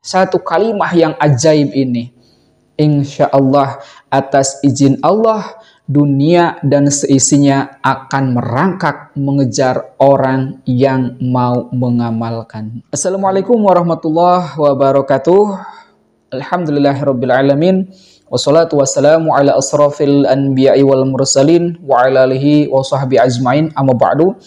satu kalimah yang ajaib ini. Insya Allah atas izin Allah dunia dan seisinya akan merangkak mengejar orang yang mau mengamalkan. Assalamualaikum warahmatullahi wabarakatuh. Alhamdulillahirrabbilalamin. Wassalatu wassalamu ala asrafil anbiya'i wal mursalin wa ala alihi wa sahbihi ajmain amma ba'du.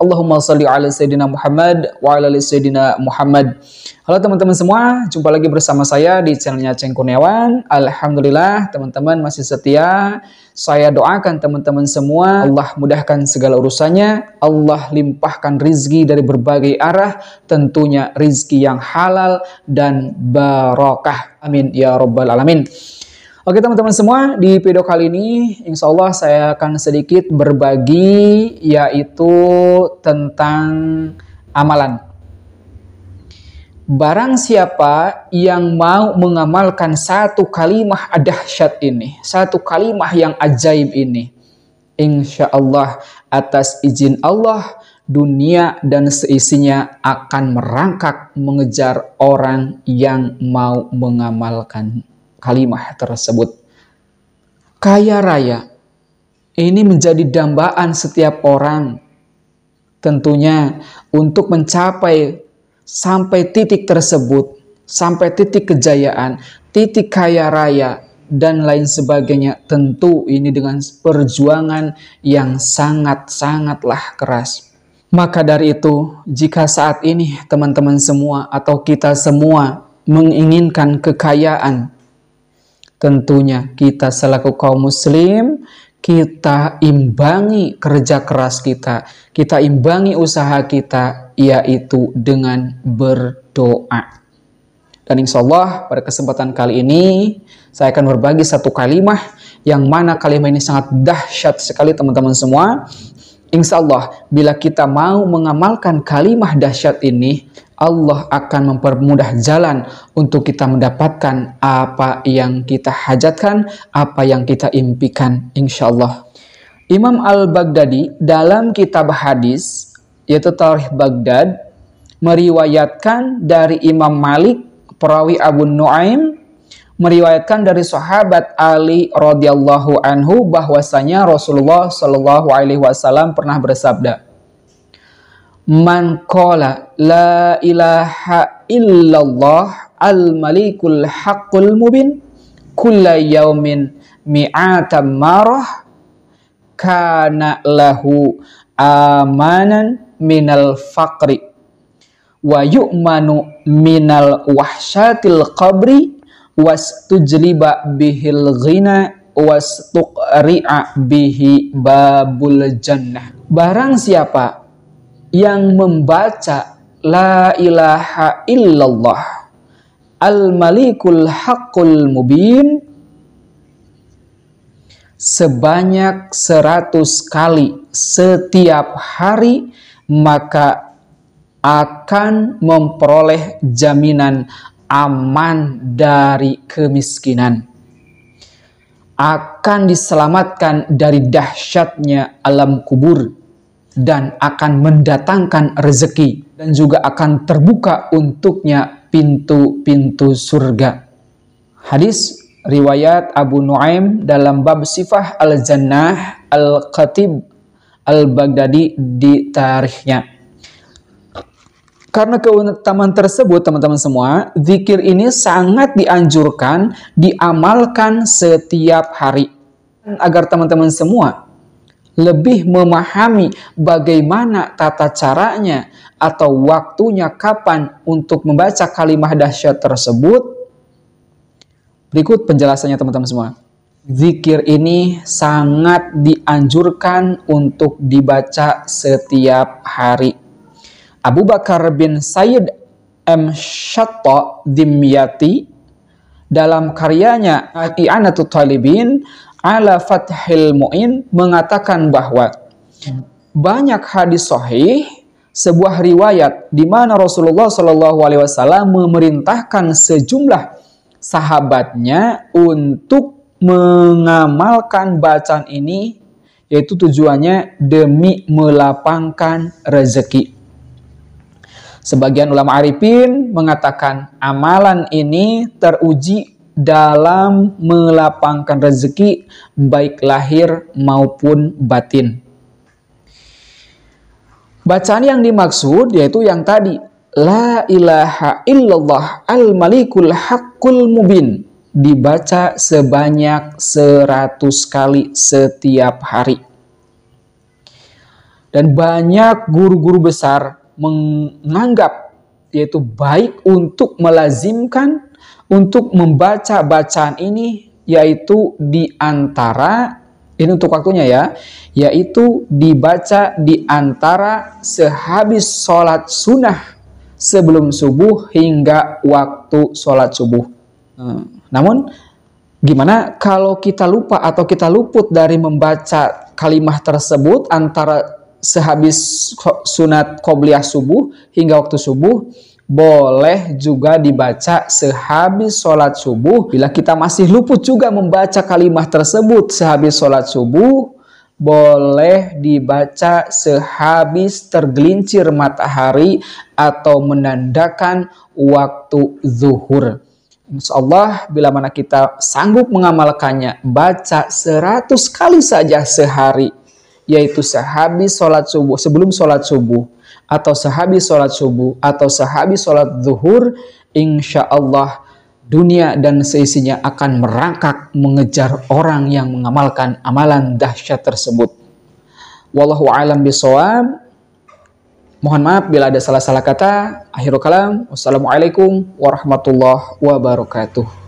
Allahumma salli ala Sayyidina Muhammad wa ala Sayyidina Muhammad. Halo teman-teman semua, jumpa lagi bersama saya di channelnya Ceng Kurniawan. Alhamdulillah teman-teman masih setia. Saya doakan teman-teman semua Allah mudahkan segala urusannya. Allah limpahkan rizki dari berbagai arah. Tentunya rizki yang halal dan barokah. Amin ya robbal alamin. Oke teman-teman semua, di video kali ini insya Allah saya akan sedikit berbagi yaitu tentang amalan. Barang siapa yang mau mengamalkan satu kalimah adahsyat ini, satu kalimah yang ajaib ini, insya Allah atas izin Allah, dunia dan seisinya akan merangkak mengejar orang yang mau mengamalkan kalimah tersebut. Kaya raya ini menjadi dambaan setiap orang tentunya untuk mencapai sampai titik tersebut, sampai titik kejayaan, titik kaya raya dan lain sebagainya. Tentu ini dengan perjuangan yang sangat-sangatlah keras. Maka dari itu, jika saat ini teman-teman semua atau kita semua menginginkan kekayaan, Tentunya kita selaku kaum muslim kita imbangi kerja keras kita, kita imbangi usaha kita, yaitu dengan berdoa. Dan insya Allah pada kesempatan kali ini saya akan berbagi satu kalimah yang mana kalimat ini sangat dahsyat sekali teman-teman semua Insya Allah, bila kita mau mengamalkan kalimah dahsyat ini, Allah akan mempermudah jalan untuk kita mendapatkan apa yang kita hajatkan, apa yang kita impikan, insya Allah. Imam Al-Baghdadi dalam kitab hadis, yaitu Tarikh Baghdad, meriwayatkan dari Imam Malik, perawi Abu Nuaim, meriwayatkan dari sahabat Ali radhiyallahu anhu bahwasanya Rasulullah shallallahu alaihi wasallam pernah bersabda, "Man qala la ilaha illallah al-malikul haqqul mubin kulla yaumin mi'atam marah kana lahu amanan minal faqri." wa yu'manu minal wahsyatil qabri Was tujliba bihil ghina tuqri'a bihi babul jannah. Barang siapa yang membaca la ilaha illallah al-malikul haqqul mubin sebanyak seratus kali setiap hari maka akan memperoleh jaminan aman dari kemiskinan, akan diselamatkan dari dahsyatnya alam kubur, dan akan mendatangkan rezeki, dan juga akan terbuka untuknya pintu-pintu surga. Hadis riwayat Abu Nuaim dalam bab sifah al-jannah al-khatib al-Baghdadi di tarikhnya. Karena keutamaan tersebut, teman-teman semua, zikir ini sangat dianjurkan, diamalkan setiap hari. Agar teman-teman semua lebih memahami bagaimana tata caranya atau waktunya kapan untuk membaca kalimat dahsyat tersebut. Berikut penjelasannya teman-teman semua. Zikir ini sangat dianjurkan untuk dibaca setiap hari. Abu Bakar bin Sayyid M. Shatta Dimyati dalam karyanya I'anatul Talibin ala Fathil Mu'in mengatakan bahwa banyak hadis sahih sebuah riwayat di mana Rasulullah Shallallahu Alaihi Wasallam memerintahkan sejumlah sahabatnya untuk mengamalkan bacaan ini yaitu tujuannya demi melapangkan rezeki. Sebagian ulama arifin mengatakan amalan ini teruji dalam melapangkan rezeki baik lahir maupun batin. Bacaan yang dimaksud yaitu yang tadi La ilaha illallah al-malikul haqqul mubin dibaca sebanyak 100 kali setiap hari. Dan banyak guru-guru besar menganggap yaitu baik untuk melazimkan untuk membaca bacaan ini yaitu di antara ini untuk waktunya ya yaitu dibaca di antara sehabis sholat sunnah sebelum subuh hingga waktu sholat subuh. Hmm. Namun gimana kalau kita lupa atau kita luput dari membaca kalimat tersebut antara sehabis sunat qobliyah subuh hingga waktu subuh boleh juga dibaca sehabis sholat subuh. Bila kita masih luput juga membaca kalimat tersebut sehabis sholat subuh, boleh dibaca sehabis tergelincir matahari atau menandakan waktu zuhur. Insya Allah, bila mana kita sanggup mengamalkannya, baca 100 kali saja sehari yaitu sehabis sholat subuh, sebelum sholat subuh, atau sehabis sholat subuh, atau sehabis sholat zuhur, insya Allah dunia dan seisinya akan merangkak mengejar orang yang mengamalkan amalan dahsyat tersebut. Wallahu alam bisawab. Mohon maaf bila ada salah-salah kata. Akhirul kalam. Wassalamualaikum warahmatullahi wabarakatuh.